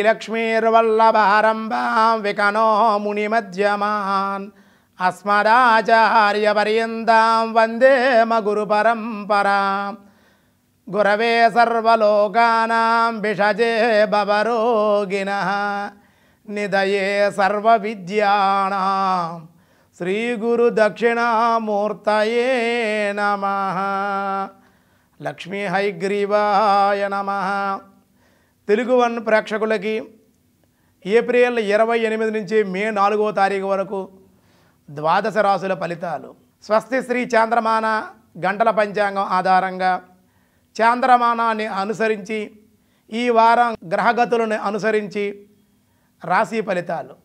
श्रीलक्ष्मीर्वल्लभारम्भां विकनो मुनिमध्यमान् अस्मदाचार्यपर्यन्तां वन्दे मगुरुपरम्परां गुरवे सर्वलोकानां विषजे भवरोगिणः निधये सर्वविद्याणां श्रीगुरुदक्षिणामूर्तये नमः लक्ष्मीहयग्रीवाय नमः తెలుగు వన్ ప్రేక్షకులకి ఏప్రిల్ ఇరవై ఎనిమిది నుంచి మే నాలుగో తారీఖు వరకు ద్వాదశ రాసుల ఫలితాలు స్వస్తి శ్రీ చాంద్రమాన గంటల పంచాంగం ఆధారంగా చాంద్రమానాన్ని అనుసరించి ఈ వారం గ్రహగతులను అనుసరించి రాశి ఫలితాలు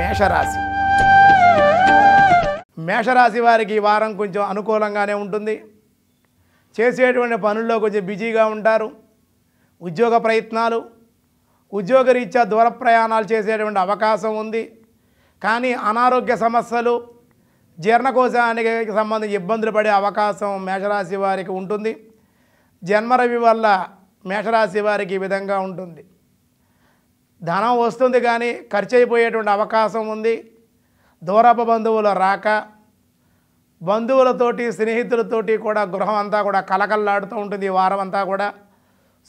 మేషరాశి మేషరాశి వారికి ఈ వారం కొంచెం అనుకూలంగానే ఉంటుంది చేసేటువంటి పనుల్లో కొంచెం బిజీగా ఉంటారు ఉద్యోగ ప్రయత్నాలు ఉద్యోగరీత్యా దూర ప్రయాణాలు చేసేటువంటి అవకాశం ఉంది కానీ అనారోగ్య సమస్యలు జీర్ణకోశానికి సంబంధించి ఇబ్బందులు పడే అవకాశం మేషరాశి వారికి ఉంటుంది జన్మరవి వల్ల మేషరాశి వారికి ఈ విధంగా ఉంటుంది ధనం వస్తుంది కానీ ఖర్చు అయిపోయేటువంటి అవకాశం ఉంది దూరపు బంధువుల రాక బంధువులతోటి స్నేహితులతోటి కూడా గృహం అంతా కూడా కలకల్లాడుతూ ఉంటుంది వారం అంతా కూడా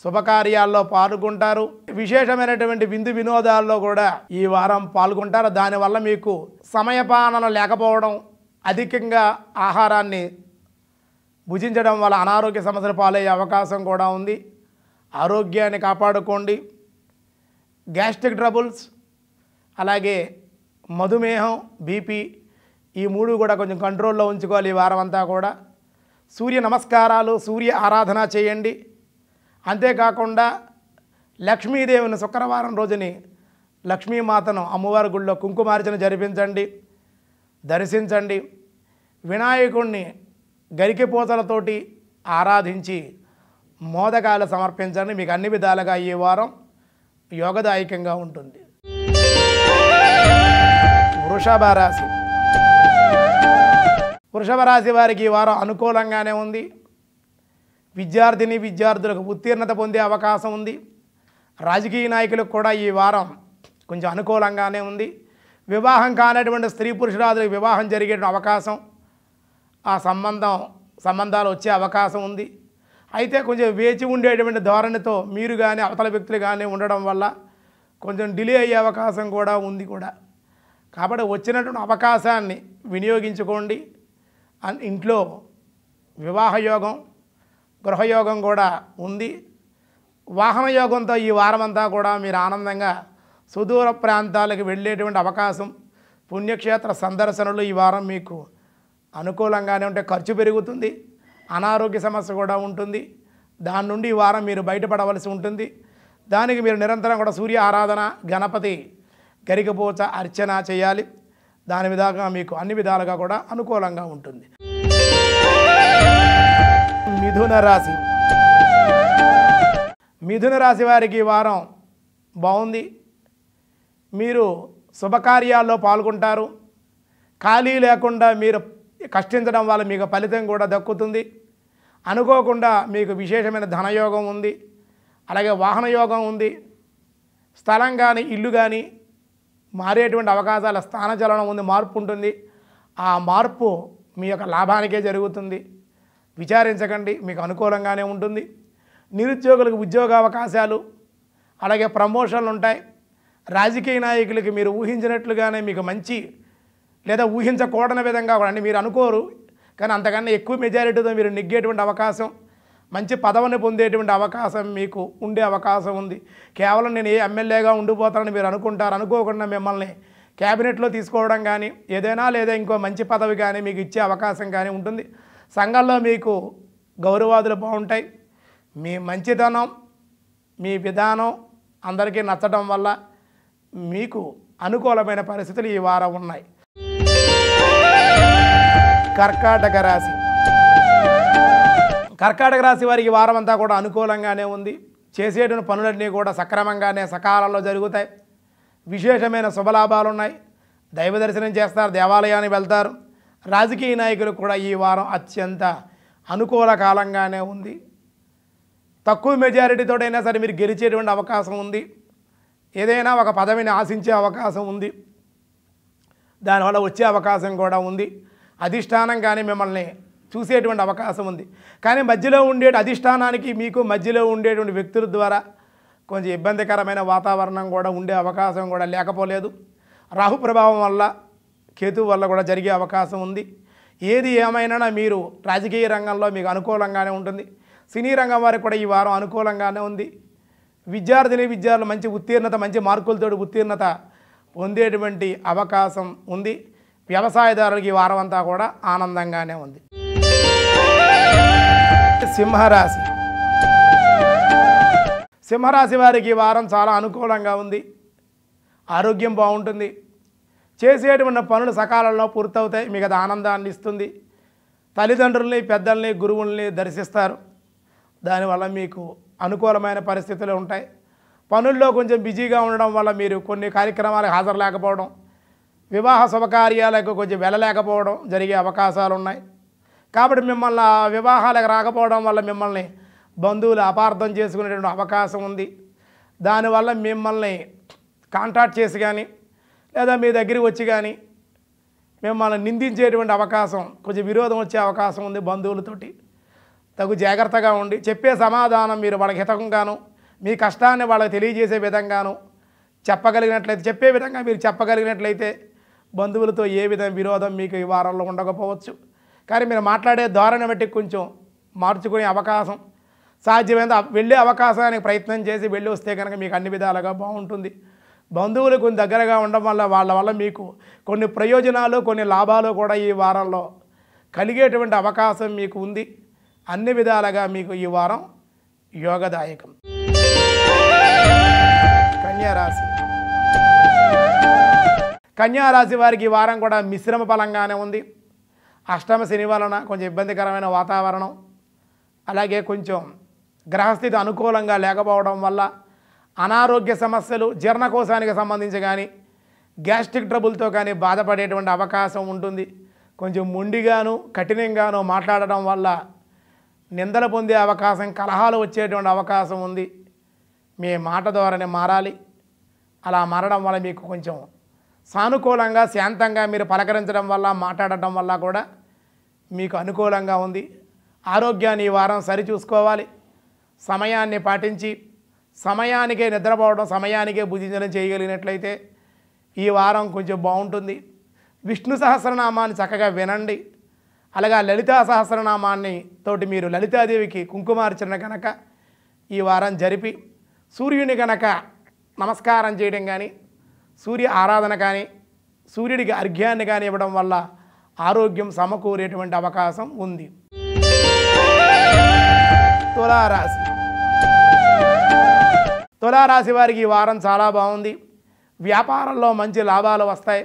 శుభకార్యాల్లో పాల్గొంటారు విశేషమైనటువంటి విందు వినోదాల్లో కూడా ఈ వారం పాల్గొంటారు దానివల్ల మీకు సమయపాలన లేకపోవడం అధికంగా ఆహారాన్ని భుజించడం వల్ల అనారోగ్య సమస్యలు పాలయ్యే అవకాశం కూడా ఉంది ఆరోగ్యాన్ని కాపాడుకోండి గ్యాస్ట్రిక్ ట్రబుల్స్ అలాగే మధుమేహం బీపీ ఈ మూడు కూడా కొంచెం కంట్రోల్లో ఉంచుకోవాలి ఈ వారం అంతా కూడా సూర్య నమస్కారాలు సూర్య ఆరాధన చేయండి అంతేకాకుండా లక్ష్మీదేవిని శుక్రవారం రోజుని లక్ష్మీమాతను అమ్మవారి గుళ్ళో కుంకుమార్చన జరిపించండి దర్శించండి వినాయకుణ్ణి గరికె పూతలతోటి ఆరాధించి మోదకాలు సమర్పించండి మీకు అన్ని విధాలుగా ఈ వారం యోగదాయకంగా ఉంటుంది వృషభ రాశి వృషభ రాశి వారికి ఈ వారం అనుకూలంగానే ఉంది విద్యార్థిని విద్యార్థులకు ఉత్తీర్ణత పొందే అవకాశం ఉంది రాజకీయ నాయకులకు కూడా ఈ వారం కొంచెం అనుకూలంగానే ఉంది వివాహం కానటువంటి స్త్రీ పురుషురాజులకు వివాహం జరిగే అవకాశం ఆ సంబంధం సంబంధాలు వచ్చే అవకాశం ఉంది అయితే కొంచెం వేచి ఉండేటువంటి ధోరణితో మీరు కానీ అవతల వ్యక్తులు కానీ ఉండడం వల్ల కొంచెం డిలే అయ్యే అవకాశం కూడా ఉంది కూడా కాబట్టి వచ్చినటువంటి అవకాశాన్ని వినియోగించుకోండి ఇంట్లో వివాహయోగం గృహయోగం కూడా ఉంది వాహన యోగంతో ఈ వారమంతా కూడా మీరు ఆనందంగా సుదూర ప్రాంతాలకు వెళ్ళేటువంటి అవకాశం పుణ్యక్షేత్ర సందర్శనలు ఈ వారం మీకు అనుకూలంగానే ఉంటే ఖర్చు పెరుగుతుంది అనారోగ్య సమస్య కూడా ఉంటుంది దాని నుండి ఈ వారం మీరు బయటపడవలసి ఉంటుంది దానికి మీరు నిరంతరం కూడా సూర్య ఆరాధన గణపతి గరికపోచ అర్చన చేయాలి దాని విధాలుగా మీకు అన్ని విధాలుగా కూడా అనుకూలంగా ఉంటుంది మిథున రాశి మిథున రాశి వారికి వారం బాగుంది మీరు శుభకార్యాల్లో పాల్గొంటారు ఖాళీ లేకుండా మీరు కష్టించడం వల్ల మీకు ఫలితం కూడా దక్కుతుంది అనుకోకుండా మీకు విశేషమైన ధనయోగం ఉంది అలాగే వాహనయోగం ఉంది స్థలం కానీ ఇల్లు కానీ మారేటువంటి అవకాశాలు స్థానచలనం ఉంది మార్పు ఉంటుంది ఆ మార్పు మీ యొక్క లాభానికే జరుగుతుంది విచారించకండి మీకు అనుకూలంగానే ఉంటుంది నిరుద్యోగులకు ఉద్యోగ అవకాశాలు అలాగే ప్రమోషన్లు ఉంటాయి రాజకీయ నాయకులకి మీరు ఊహించినట్లుగానే మీకు మంచి లేదా ఊహించకూడని విధంగా కూడా మీరు అనుకోరు కానీ అంతకన్నా ఎక్కువ మెజారిటీతో మీరు నెగ్గేటువంటి అవకాశం మంచి పదవిని పొందేటువంటి అవకాశం మీకు ఉండే అవకాశం ఉంది కేవలం నేను ఏ ఎమ్మెల్యేగా ఉండిపోతానని మీరు అనుకుంటారు అనుకోకుండా మిమ్మల్ని క్యాబినెట్లో తీసుకోవడం కానీ ఏదైనా లేదా ఇంకో మంచి పదవి కానీ మీకు ఇచ్చే అవకాశం కానీ ఉంటుంది సంఘంలో మీకు గౌరవాదులు బాగుంటాయి మీ మంచితనం మీ విధానం అందరికీ నచ్చడం వల్ల మీకు అనుకూలమైన పరిస్థితులు ఈ వారం ఉన్నాయి కర్కాటక రాశి కర్కాటక రాశి వారికి వారం అంతా కూడా అనుకూలంగానే ఉంది చేసేటువంటి పనులన్నీ కూడా సక్రమంగానే సకాలంలో జరుగుతాయి విశేషమైన శుభలాభాలు ఉన్నాయి దైవ దర్శనం చేస్తారు దేవాలయానికి వెళ్తారు రాజకీయ నాయకులు కూడా ఈ వారం అత్యంత అనుకూల కాలంగానే ఉంది తక్కువ మెజారిటీతోటైనా సరే మీరు గెలిచేటువంటి అవకాశం ఉంది ఏదైనా ఒక పదవిని ఆశించే అవకాశం ఉంది దానివల్ల వచ్చే అవకాశం కూడా ఉంది అధిష్టానం కానీ మిమ్మల్ని చూసేటువంటి అవకాశం ఉంది కానీ మధ్యలో ఉండే అధిష్టానానికి మీకు మధ్యలో ఉండేటువంటి వ్యక్తుల ద్వారా కొంచెం ఇబ్బందికరమైన వాతావరణం కూడా ఉండే అవకాశం కూడా లేకపోలేదు రాహు ప్రభావం వల్ల కేతు వల్ల కూడా జరిగే అవకాశం ఉంది ఏది ఏమైనా మీరు రాజకీయ రంగంలో మీకు అనుకూలంగానే ఉంటుంది సినీ రంగం వారికి కూడా ఈ వారం అనుకూలంగానే ఉంది విద్యార్థిని విద్యార్థులు మంచి ఉత్తీర్ణత మంచి మార్కులతో ఉత్తీర్ణత పొందేటువంటి అవకాశం ఉంది వ్యవసాయదారులకు ఈ వారం అంతా కూడా ఆనందంగానే ఉంది సింహరాశి సింహరాశి వారికి ఈ వారం చాలా అనుకూలంగా ఉంది ఆరోగ్యం బాగుంటుంది చేసేటువంటి పనులు సకాలంలో పూర్తవుతాయి మీకు అది ఆనందాన్ని ఇస్తుంది తల్లిదండ్రుల్ని పెద్దల్ని గురువుల్ని దర్శిస్తారు దానివల్ల మీకు అనుకూలమైన పరిస్థితులు ఉంటాయి పనుల్లో కొంచెం బిజీగా ఉండడం వల్ల మీరు కొన్ని కార్యక్రమాలకు హాజరు లేకపోవడం వివాహ శుభకార్యాలకు కొంచెం వెళ్ళలేకపోవడం జరిగే అవకాశాలు ఉన్నాయి కాబట్టి మిమ్మల్ని వివాహాలకు రాకపోవడం వల్ల మిమ్మల్ని బంధువులు అపార్థం చేసుకునేటువంటి అవకాశం ఉంది దానివల్ల మిమ్మల్ని కాంటాక్ట్ చేసి కానీ లేదా మీ దగ్గరికి వచ్చి కానీ మిమ్మల్ని నిందించేటువంటి అవకాశం కొంచెం విరోధం వచ్చే అవకాశం ఉంది బంధువులతోటి తగు జాగ్రత్తగా ఉండి చెప్పే సమాధానం మీరు వాళ్ళకి హితకంగాను మీ కష్టాన్ని వాళ్ళకి తెలియజేసే విధంగాను చెప్పగలిగినట్లయితే చెప్పే విధంగా మీరు చెప్పగలిగినట్లయితే బంధువులతో ఏ విధంగా విరోధం మీకు ఈ వారంలో ఉండకపోవచ్చు కానీ మీరు మాట్లాడే ధోరణి బట్టి కొంచెం మార్చుకునే అవకాశం సాధ్యమైన వెళ్ళే అవకాశానికి ప్రయత్నం చేసి వెళ్ళి వస్తే కనుక మీకు అన్ని విధాలుగా బాగుంటుంది బంధువులు కొన్ని దగ్గరగా ఉండడం వల్ల వాళ్ళ వల్ల మీకు కొన్ని ప్రయోజనాలు కొన్ని లాభాలు కూడా ఈ వారంలో కలిగేటువంటి అవకాశం మీకు ఉంది అన్ని విధాలుగా మీకు ఈ వారం యోగదాయకం కన్యారాశి కన్యారాశి వారికి ఈ వారం కూడా మిశ్రమ ఫలంగానే ఉంది అష్టమ శని వలన కొంచెం ఇబ్బందికరమైన వాతావరణం అలాగే కొంచెం గ్రహస్థితి అనుకూలంగా లేకపోవడం వల్ల అనారోగ్య సమస్యలు జీర్ణకోశానికి సంబంధించి కానీ గ్యాస్ట్రిక్ ట్రబుల్తో కానీ బాధపడేటువంటి అవకాశం ఉంటుంది కొంచెం మొండిగాను కఠినంగాను మాట్లాడడం వల్ల నిందలు పొందే అవకాశం కలహాలు వచ్చేటువంటి అవకాశం ఉంది మీ మాట ద్వారానే మారాలి అలా మారడం వల్ల మీకు కొంచెం సానుకూలంగా శాంతంగా మీరు పలకరించడం వల్ల మాట్లాడటం వల్ల కూడా మీకు అనుకూలంగా ఉంది ఆరోగ్యాన్ని ఈ వారం సరిచూసుకోవాలి సమయాన్ని పాటించి సమయానికే నిద్రపోవడం సమయానికే భుజించడం చేయగలిగినట్లయితే ఈ వారం కొంచెం బాగుంటుంది విష్ణు సహస్రనామాన్ని చక్కగా వినండి అలాగే లలితా సహస్రనామాన్ని తోటి మీరు లలితాదేవికి కుంకుమార్చన కనుక ఈ వారం జరిపి సూర్యుని కనుక నమస్కారం చేయడం కానీ సూర్య ఆరాధన కానీ సూర్యుడికి అర్ఘ్యాన్ని కానీ ఇవ్వడం వల్ల ఆరోగ్యం సమకూరేటువంటి అవకాశం ఉంది తులారాశి తులారాశి వారికి ఈ వారం చాలా బాగుంది వ్యాపారంలో మంచి లాభాలు వస్తాయి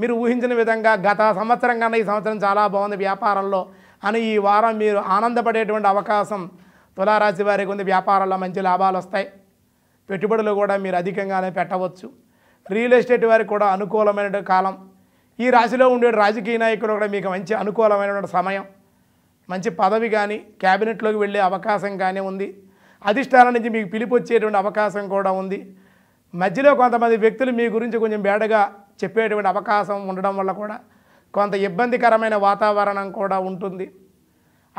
మీరు ఊహించిన విధంగా గత సంవత్సరం కన్నా ఈ సంవత్సరం చాలా బాగుంది వ్యాపారంలో అని ఈ వారం మీరు ఆనందపడేటువంటి అవకాశం తులారాశి వారికి ఉంది వ్యాపారంలో మంచి లాభాలు వస్తాయి పెట్టుబడులు కూడా మీరు అధికంగానే పెట్టవచ్చు రియల్ ఎస్టేట్ వారికి కూడా అనుకూలమైన కాలం ఈ రాశిలో ఉండే రాజకీయ నాయకులు కూడా మీకు మంచి అనుకూలమైన సమయం మంచి పదవి కానీ క్యాబినెట్లోకి వెళ్ళే అవకాశం కానీ ఉంది అధిష్టానం నుంచి మీకు పిలుపు వచ్చేటువంటి అవకాశం కూడా ఉంది మధ్యలో కొంతమంది వ్యక్తులు మీ గురించి కొంచెం బేడగా చెప్పేటువంటి అవకాశం ఉండడం వల్ల కూడా కొంత ఇబ్బందికరమైన వాతావరణం కూడా ఉంటుంది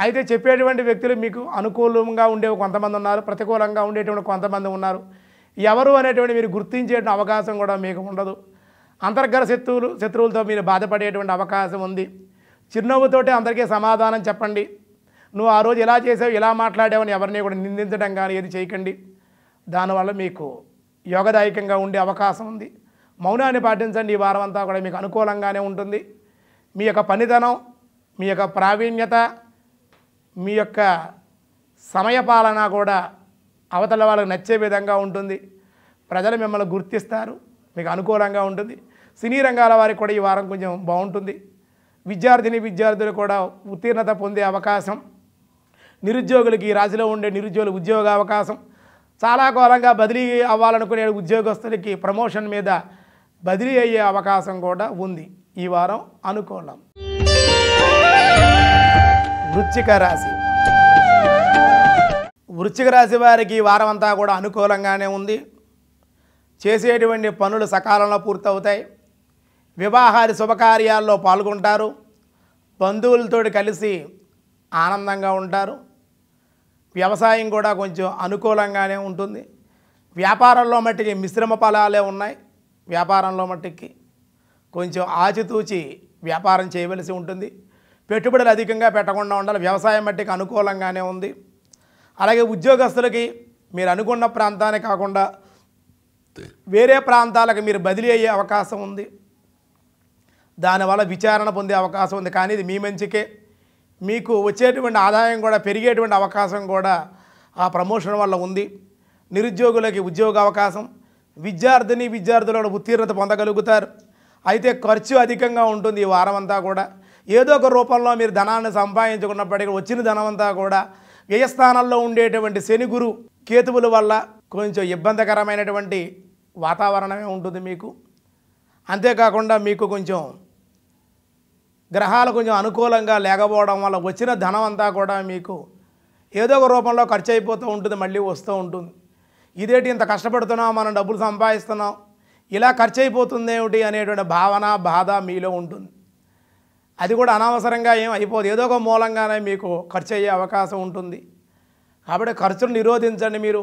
అయితే చెప్పేటువంటి వ్యక్తులు మీకు అనుకూలంగా ఉండే కొంతమంది ఉన్నారు ప్రతికూలంగా ఉండేటువంటి కొంతమంది ఉన్నారు ఎవరు అనేటువంటి మీరు గుర్తించే అవకాశం కూడా మీకు ఉండదు అంతర్గత శత్రువులు శత్రువులతో మీరు బాధపడేటువంటి అవకాశం ఉంది చిరునవ్వుతోటే అందరికీ సమాధానం చెప్పండి నువ్వు ఆ రోజు ఎలా చేసావు ఎలా మాట్లాడావని ఎవరిని కూడా నిందించడం కానీ ఏది చేయకండి దానివల్ల మీకు యోగదాయకంగా ఉండే అవకాశం ఉంది మౌనాన్ని పాటించండి ఈ వారం అంతా కూడా మీకు అనుకూలంగానే ఉంటుంది మీ యొక్క పనితనం మీ యొక్క ప్రావీణ్యత మీ యొక్క సమయపాలన కూడా అవతల వాళ్ళకి నచ్చే విధంగా ఉంటుంది ప్రజలు మిమ్మల్ని గుర్తిస్తారు మీకు అనుకూలంగా ఉంటుంది సినీ రంగాల వారికి కూడా ఈ వారం కొంచెం బాగుంటుంది విద్యార్థిని విద్యార్థులు కూడా ఉత్తీర్ణత పొందే అవకాశం నిరుద్యోగులకి ఈ రాశిలో ఉండే నిరుద్యోగులు ఉద్యోగ అవకాశం చాలా కాలంగా బదిలీ అవ్వాలనుకునే ఉద్యోగస్తులకి ప్రమోషన్ మీద బదిలీ అయ్యే అవకాశం కూడా ఉంది ఈ వారం అనుకూలం వృచ్చిక రాశి వృశ్చిక రాశి వారికి వారం అంతా కూడా అనుకూలంగానే ఉంది చేసేటువంటి పనులు సకాలంలో పూర్తవుతాయి వివాహాది శుభకార్యాల్లో పాల్గొంటారు బంధువులతో కలిసి ఆనందంగా ఉంటారు వ్యవసాయం కూడా కొంచెం అనుకూలంగానే ఉంటుంది వ్యాపారంలో మట్టికి మిశ్రమ ఫలాలే ఉన్నాయి వ్యాపారంలో మట్టికి కొంచెం ఆచితూచి వ్యాపారం చేయవలసి ఉంటుంది పెట్టుబడులు అధికంగా పెట్టకుండా ఉండాలి వ్యవసాయం మట్టికి అనుకూలంగానే ఉంది అలాగే ఉద్యోగస్తులకి మీరు అనుకున్న ప్రాంతానికి కాకుండా వేరే ప్రాంతాలకు మీరు బదిలీ అయ్యే అవకాశం ఉంది దానివల్ల విచారణ పొందే అవకాశం ఉంది కానీ ఇది మీ మంచికే మీకు వచ్చేటువంటి ఆదాయం కూడా పెరిగేటువంటి అవకాశం కూడా ఆ ప్రమోషన్ వల్ల ఉంది నిరుద్యోగులకి ఉద్యోగ అవకాశం విద్యార్థిని విద్యార్థులలో ఉత్తీర్ణత పొందగలుగుతారు అయితే ఖర్చు అధికంగా ఉంటుంది ఈ వారం అంతా కూడా ఏదో ఒక రూపంలో మీరు ధనాన్ని సంపాదించుకున్నప్పటికీ వచ్చిన ధనం అంతా కూడా వ్యయస్థానంలో ఉండేటువంటి శని గురు కేతువుల వల్ల కొంచెం ఇబ్బందికరమైనటువంటి వాతావరణమే ఉంటుంది మీకు అంతేకాకుండా మీకు కొంచెం గ్రహాలు కొంచెం అనుకూలంగా లేకపోవడం వల్ల వచ్చిన ధనం అంతా కూడా మీకు ఏదో ఒక రూపంలో ఖర్చు అయిపోతూ ఉంటుంది మళ్ళీ వస్తూ ఉంటుంది ఇదేంటి ఇంత కష్టపడుతున్నాం మనం డబ్బులు సంపాదిస్తున్నాం ఇలా ఖర్చు అయిపోతుంది ఏమిటి అనేటువంటి భావన బాధ మీలో ఉంటుంది అది కూడా అనవసరంగా ఏం అయిపోదు ఏదో ఒక మూలంగానే మీకు ఖర్చు అయ్యే అవకాశం ఉంటుంది కాబట్టి ఖర్చును నిరోధించండి మీరు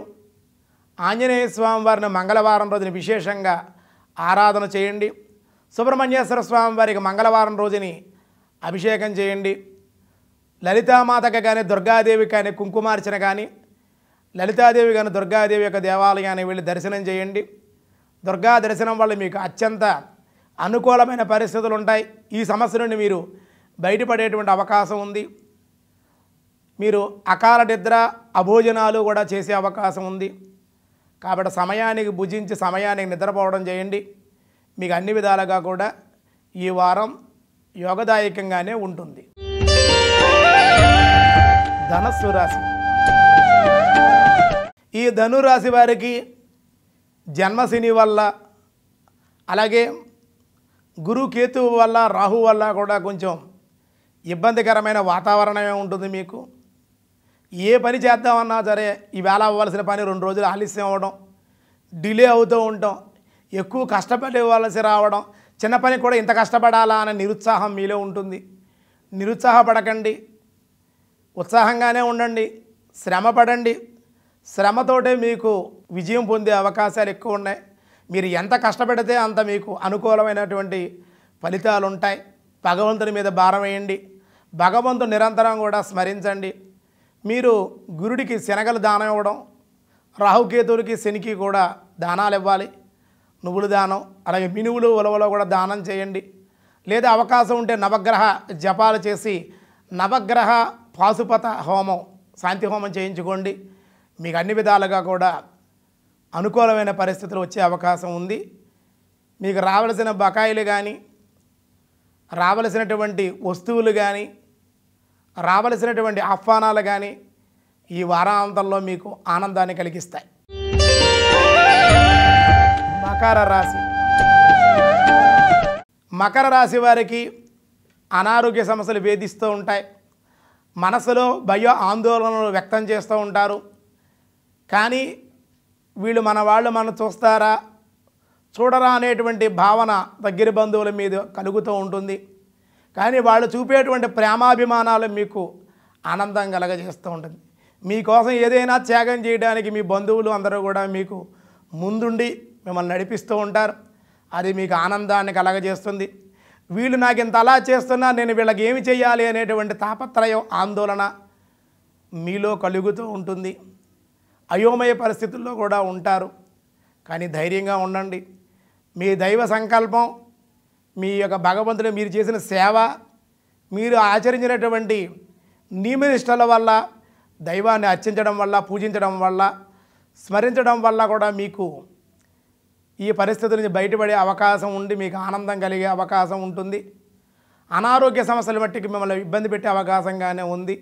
ఆంజనేయ స్వామి వారిని మంగళవారం రోజుని విశేషంగా ఆరాధన చేయండి సుబ్రహ్మణ్యేశ్వర స్వామి వారికి మంగళవారం రోజుని అభిషేకం చేయండి లలితామాతకు కానీ దుర్గాదేవి కానీ కుంకుమార్చన కానీ లలితాదేవి కానీ దుర్గాదేవి యొక్క దేవాలయాన్ని వెళ్ళి దర్శనం చేయండి దుర్గా దర్శనం వల్ల మీకు అత్యంత అనుకూలమైన పరిస్థితులు ఉంటాయి ఈ సమస్య నుండి మీరు బయటపడేటువంటి అవకాశం ఉంది మీరు అకాల నిద్ర అభోజనాలు కూడా చేసే అవకాశం ఉంది కాబట్టి సమయానికి భుజించి సమయానికి నిద్రపోవడం చేయండి మీకు అన్ని విధాలుగా కూడా ఈ వారం యోగదాయకంగానే ఉంటుంది ధనస్సు రాశి ఈ ధనురాశి వారికి జన్మశని వల్ల అలాగే గురు కేతు వల్ల రాహు వల్ల కూడా కొంచెం ఇబ్బందికరమైన వాతావరణమే ఉంటుంది మీకు ఏ పని చేద్దామన్నా సరే ఈవేళ అవ్వాల్సిన పని రెండు రోజులు ఆలస్యం అవ్వడం డిలే అవుతూ ఉండటం ఎక్కువ కష్టపడి ఇవ్వాల్సి రావడం చిన్న పని కూడా ఇంత కష్టపడాలా అనే నిరుత్సాహం మీలో ఉంటుంది నిరుత్సాహపడకండి ఉత్సాహంగానే ఉండండి శ్రమపడండి శ్రమతోటే మీకు విజయం పొందే అవకాశాలు ఎక్కువ ఉన్నాయి మీరు ఎంత కష్టపడితే అంత మీకు అనుకూలమైనటువంటి ఫలితాలు ఉంటాయి భగవంతుని మీద భారం వేయండి భగవంతుడు నిరంతరం కూడా స్మరించండి మీరు గురుడికి శనగలు దానం ఇవ్వడం రాహుకేతువులకి శనికి కూడా దానాలు ఇవ్వాలి నువ్వులు దానం అలాగే మినువులు ఉలవలో కూడా దానం చేయండి లేదా అవకాశం ఉంటే నవగ్రహ జపాలు చేసి నవగ్రహ పాశుపత హోమం శాంతి హోమం చేయించుకోండి మీకు అన్ని విధాలుగా కూడా అనుకూలమైన పరిస్థితులు వచ్చే అవకాశం ఉంది మీకు రావలసిన బకాయిలు కానీ రావలసినటువంటి వస్తువులు కానీ రావలసినటువంటి ఆహ్వానాలు కానీ ఈ వారాంతంలో మీకు ఆనందాన్ని కలిగిస్తాయి మకర రాశి మకర రాశి వారికి అనారోగ్య సమస్యలు వేధిస్తూ ఉంటాయి మనసులో భయ ఆందోళనలు వ్యక్తం చేస్తూ ఉంటారు కానీ వీళ్ళు మన వాళ్ళు మనం చూస్తారా చూడరా అనేటువంటి భావన దగ్గర బంధువుల మీద కలుగుతూ ఉంటుంది కానీ వాళ్ళు చూపేటువంటి ప్రేమాభిమానాలు మీకు ఆనందం కలగజేస్తూ ఉంటుంది మీకోసం ఏదైనా త్యాగం చేయడానికి మీ బంధువులు అందరూ కూడా మీకు ముందుండి మిమ్మల్ని నడిపిస్తూ ఉంటారు అది మీకు ఆనందాన్ని కలగజేస్తుంది వీళ్ళు నాకు ఇంత అలా చేస్తున్నా నేను వీళ్ళకి ఏమి చేయాలి అనేటువంటి తాపత్రయం ఆందోళన మీలో కలుగుతూ ఉంటుంది అయోమయ పరిస్థితుల్లో కూడా ఉంటారు కానీ ధైర్యంగా ఉండండి మీ దైవ సంకల్పం మీ యొక్క భగవంతుడు మీరు చేసిన సేవ మీరు ఆచరించినటువంటి నియమనిష్టల వల్ల దైవాన్ని అర్చించడం వల్ల పూజించడం వల్ల స్మరించడం వల్ల కూడా మీకు ఈ పరిస్థితుల నుంచి బయటపడే అవకాశం ఉండి మీకు ఆనందం కలిగే అవకాశం ఉంటుంది అనారోగ్య సమస్యలు మట్టికి మిమ్మల్ని ఇబ్బంది పెట్టే అవకాశంగానే ఉంది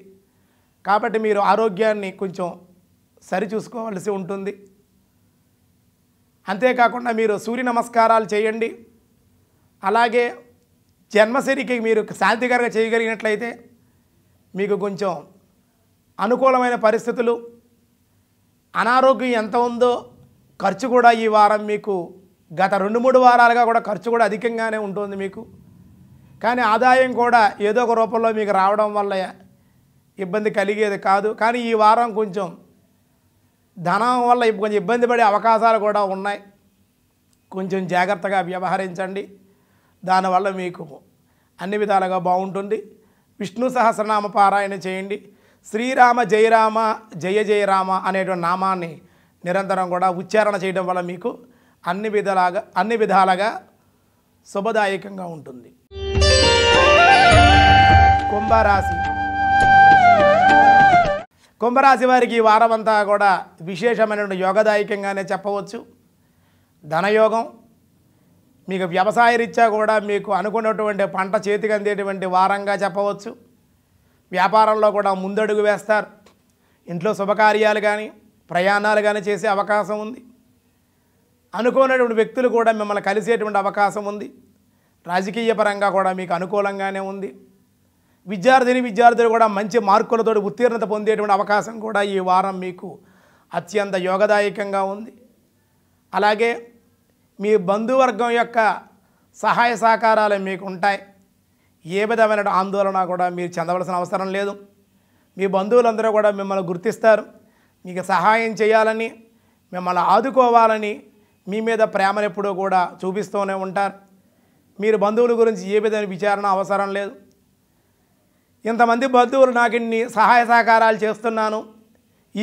కాబట్టి మీరు ఆరోగ్యాన్ని కొంచెం సరిచూసుకోవలసి ఉంటుంది అంతేకాకుండా మీరు సూర్య నమస్కారాలు చేయండి అలాగే జన్మసిరికి మీరు శాంతికరంగా చేయగలిగినట్లయితే మీకు కొంచెం అనుకూలమైన పరిస్థితులు అనారోగ్యం ఎంత ఉందో ఖర్చు కూడా ఈ వారం మీకు గత రెండు మూడు వారాలుగా కూడా ఖర్చు కూడా అధికంగానే ఉంటుంది మీకు కానీ ఆదాయం కూడా ఏదో ఒక రూపంలో మీకు రావడం వల్ల ఇబ్బంది కలిగేది కాదు కానీ ఈ వారం కొంచెం ధనం వల్ల కొంచెం ఇబ్బంది పడే అవకాశాలు కూడా ఉన్నాయి కొంచెం జాగ్రత్తగా వ్యవహరించండి దానివల్ల మీకు అన్ని విధాలుగా బాగుంటుంది విష్ణు సహస్రనామ పారాయణ చేయండి శ్రీరామ జయరామ జయ జయరామ అనేటువంటి నామాన్ని నిరంతరం కూడా ఉచ్చారణ చేయడం వల్ల మీకు అన్ని విధాలుగా అన్ని విధాలుగా శుభదాయకంగా ఉంటుంది కుంభరాశి కుంభరాశి వారికి ఈ వారం అంతా కూడా విశేషమైనటువంటి యోగదాయకంగానే చెప్పవచ్చు ధనయోగం మీకు వ్యవసాయ రీత్యా కూడా మీకు అనుకున్నటువంటి పంట చేతికి అందేటువంటి వారంగా చెప్పవచ్చు వ్యాపారంలో కూడా ముందడుగు వేస్తారు ఇంట్లో శుభకార్యాలు కానీ ప్రయాణాలు కానీ చేసే అవకాశం ఉంది అనుకోనటువంటి వ్యక్తులు కూడా మిమ్మల్ని కలిసేటువంటి అవకాశం ఉంది రాజకీయ పరంగా కూడా మీకు అనుకూలంగానే ఉంది విద్యార్థిని విద్యార్థులు కూడా మంచి మార్కులతో ఉత్తీర్ణత పొందేటువంటి అవకాశం కూడా ఈ వారం మీకు అత్యంత యోగదాయకంగా ఉంది అలాగే మీ బంధువర్గం యొక్క సహాయ సహకారాలు మీకు ఉంటాయి ఏ విధమైన ఆందోళన కూడా మీరు చెందవలసిన అవసరం లేదు మీ బంధువులందరూ కూడా మిమ్మల్ని గుర్తిస్తారు మీకు సహాయం చేయాలని మిమ్మల్ని ఆదుకోవాలని మీ మీద ప్రేమను ఎప్పుడూ కూడా చూపిస్తూనే ఉంటారు మీరు బంధువుల గురించి ఏ విధమైన విచారణ అవసరం లేదు ఇంతమంది బంధువులు నాకు ఇన్ని సహాయ సహకారాలు చేస్తున్నాను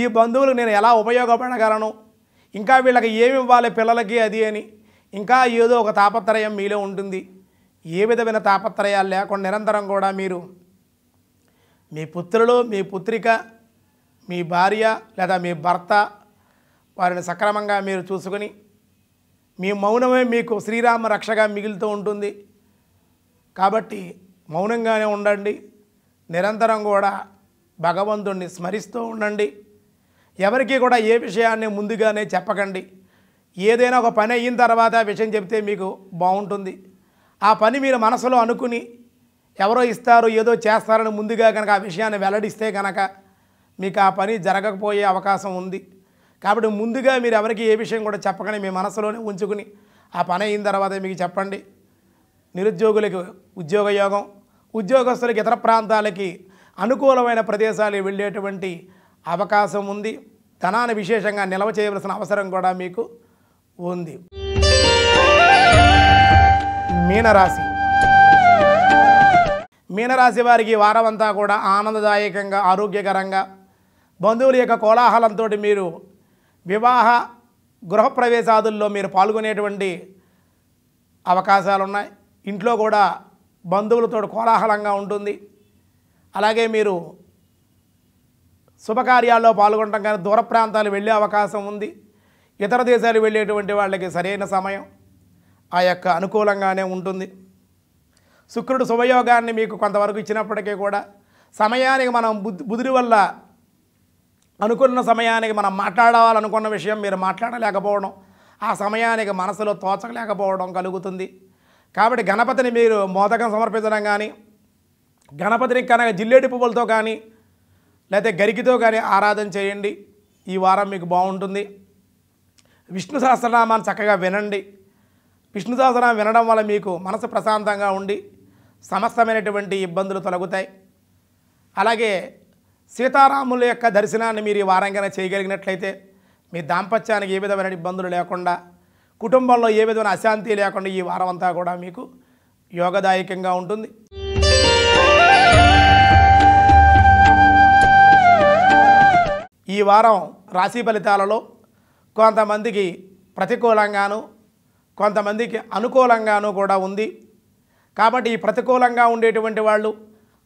ఈ బంధువులు నేను ఎలా ఉపయోగపడగలను ఇంకా వీళ్ళకి ఏమి ఇవ్వాలి పిల్లలకి అది అని ఇంకా ఏదో ఒక తాపత్రయం మీలో ఉంటుంది ఏ విధమైన తాపత్రయాలు లేకుండా నిరంతరం కూడా మీరు మీ పుత్రులు మీ పుత్రిక మీ భార్య లేదా మీ భర్త వారిని సక్రమంగా మీరు చూసుకుని మీ మౌనమే మీకు శ్రీరామ రక్షగా మిగులుతూ ఉంటుంది కాబట్టి మౌనంగానే ఉండండి నిరంతరం కూడా భగవంతుణ్ణి స్మరిస్తూ ఉండండి ఎవరికి కూడా ఏ విషయాన్ని ముందుగానే చెప్పకండి ఏదైనా ఒక పని అయిన తర్వాత విషయం చెప్తే మీకు బాగుంటుంది ఆ పని మీరు మనసులో అనుకుని ఎవరో ఇస్తారు ఏదో చేస్తారని ముందుగా కనుక ఆ విషయాన్ని వెల్లడిస్తే కనుక మీకు ఆ పని జరగకపోయే అవకాశం ఉంది కాబట్టి ముందుగా మీరు ఎవరికి ఏ విషయం కూడా చెప్పకండి మీ మనసులోనే ఉంచుకుని ఆ పని అయిన తర్వాత మీకు చెప్పండి నిరుద్యోగులకు ఉద్యోగ యోగం ఉద్యోగస్తులకు ఇతర ప్రాంతాలకి అనుకూలమైన ప్రదేశాలు వెళ్ళేటువంటి అవకాశం ఉంది ధనాన్ని విశేషంగా నిల్వ చేయవలసిన అవసరం కూడా మీకు ఉంది మీనరాశి మీనరాశి వారికి వారమంతా కూడా ఆనందదాయకంగా ఆరోగ్యకరంగా బంధువుల యొక్క కోలాహలంతో మీరు వివాహ గృహప్రవేశాదుల్లో మీరు పాల్గొనేటువంటి అవకాశాలున్నాయి ఇంట్లో కూడా బంధువులతో కోలాహలంగా ఉంటుంది అలాగే మీరు శుభకార్యాల్లో పాల్గొనడం కానీ దూర ప్రాంతాలు వెళ్ళే అవకాశం ఉంది ఇతర దేశాలు వెళ్ళేటువంటి వాళ్ళకి సరైన సమయం ఆ యొక్క అనుకూలంగానే ఉంటుంది శుక్రుడు శుభయోగాన్ని మీకు కొంతవరకు ఇచ్చినప్పటికీ కూడా సమయానికి మనం బుధుడి వల్ల అనుకున్న సమయానికి మనం మాట్లాడాలనుకున్న విషయం మీరు మాట్లాడలేకపోవడం ఆ సమయానికి మనసులో తోచలేకపోవడం కలుగుతుంది కాబట్టి గణపతిని మీరు మోదకం సమర్పించడం కానీ గణపతిని కనుక జిల్లేటి పువ్వులతో కానీ లేకపోతే గరికితో కానీ ఆరాధన చేయండి ఈ వారం మీకు బాగుంటుంది విష్ణు సహస్రనామాన్ని చక్కగా వినండి విష్ణు సహస్రనామం వినడం వల్ల మీకు మనసు ప్రశాంతంగా ఉండి సమస్తమైనటువంటి ఇబ్బందులు తొలగుతాయి అలాగే సీతారాముల యొక్క దర్శనాన్ని మీరు ఈ వారంగా చేయగలిగినట్లయితే మీ దాంపత్యానికి ఏ విధమైన ఇబ్బందులు లేకుండా కుటుంబంలో ఏ విధమైన అశాంతి లేకుండా ఈ వారం అంతా కూడా మీకు యోగదాయకంగా ఉంటుంది ఈ వారం రాశి ఫలితాలలో కొంతమందికి ప్రతికూలంగాను కొంతమందికి అనుకూలంగాను కూడా ఉంది కాబట్టి ఈ ప్రతికూలంగా ఉండేటువంటి వాళ్ళు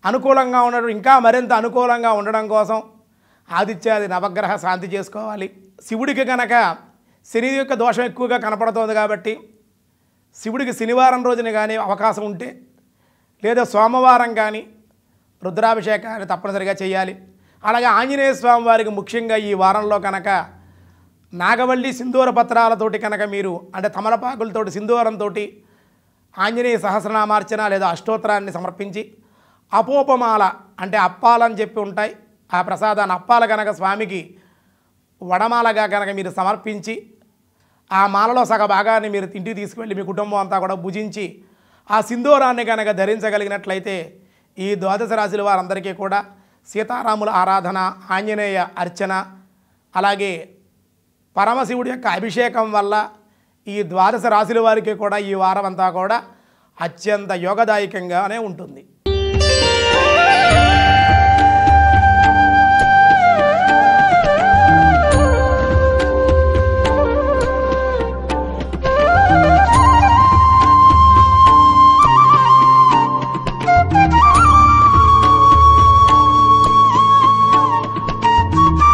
అనుకూలంగా ఉండడం ఇంకా మరింత అనుకూలంగా ఉండడం కోసం ఆదిత్యాది నవగ్రహ శాంతి చేసుకోవాలి శివుడికి కనుక శని యొక్క దోషం ఎక్కువగా కనపడుతుంది కాబట్టి శివుడికి శనివారం రోజున కానీ అవకాశం ఉంటే లేదా సోమవారం కానీ రుద్రాభిషేకాన్ని తప్పనిసరిగా చేయాలి అలాగే ఆంజనేయ స్వామి వారికి ముఖ్యంగా ఈ వారంలో కనుక నాగవల్లి సింధూర పత్రాలతోటి కనుక మీరు అంటే తమలపాకులతోటి సింధూరంతో ఆంజనేయ సహస్రనామార్చన లేదా అష్టోత్తరాన్ని సమర్పించి అపోపమాల అంటే అప్పాలని చెప్పి ఉంటాయి ఆ ప్రసాదాన్ని అప్పాల కనుక స్వామికి వడమాలగా కనుక మీరు సమర్పించి ఆ మాలలో సగ భాగాన్ని మీరు ఇంటికి తీసుకువెళ్ళి మీ కుటుంబం అంతా కూడా భుజించి ఆ సింధూరాన్ని కనుక ధరించగలిగినట్లయితే ఈ ద్వాదశ రాశుల వారందరికీ కూడా సీతారాముల ఆరాధన ఆంజనేయ అర్చన అలాగే పరమశివుడి యొక్క అభిషేకం వల్ల ఈ ద్వాదశ రాశుల వారికి కూడా ఈ వారం అంతా కూడా అత్యంత యోగదాయకంగానే ఉంటుంది